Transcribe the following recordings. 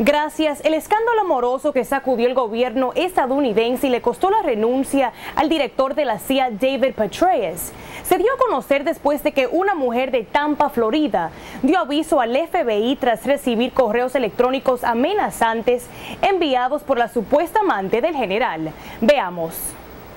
Gracias, el escándalo amoroso que sacudió el gobierno estadounidense y le costó la renuncia al director de la CIA, David Petraeus, se dio a conocer después de que una mujer de Tampa, Florida, dio aviso al FBI tras recibir correos electrónicos amenazantes enviados por la supuesta amante del general. Veamos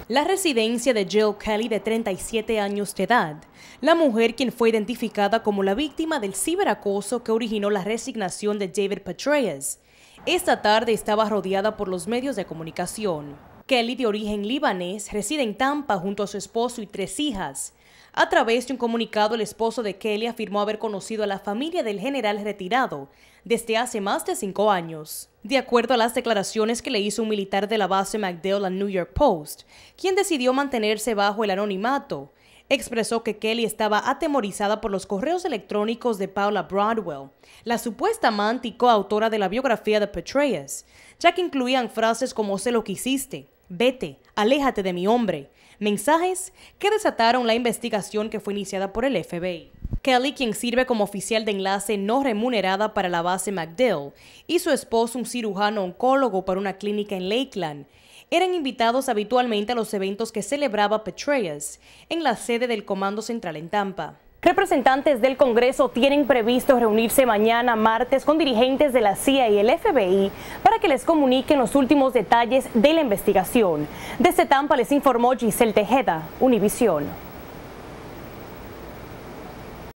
la residencia de Jill Kelly de 37 años de edad, la mujer quien fue identificada como la víctima del ciberacoso que originó la resignación de David Petraeus. Esta tarde estaba rodeada por los medios de comunicación. Kelly, de origen libanés, reside en Tampa junto a su esposo y tres hijas. A través de un comunicado, el esposo de Kelly afirmó haber conocido a la familia del general retirado desde hace más de cinco años. De acuerdo a las declaraciones que le hizo un militar de la base McDowell a New York Post, quien decidió mantenerse bajo el anonimato, expresó que Kelly estaba atemorizada por los correos electrónicos de Paula Broadwell, la supuesta amante y coautora de la biografía de Petraeus, ya que incluían frases como sé lo que hiciste, vete, aléjate de mi hombre, mensajes que desataron la investigación que fue iniciada por el FBI. Kelly, quien sirve como oficial de enlace no remunerada para la base MacDill, y su esposo un cirujano oncólogo para una clínica en Lakeland, eran invitados habitualmente a los eventos que celebraba Petreas en la sede del Comando Central en Tampa. Representantes del Congreso tienen previsto reunirse mañana martes con dirigentes de la CIA y el FBI para que les comuniquen los últimos detalles de la investigación. Desde Tampa les informó Giselle Tejeda, Univisión.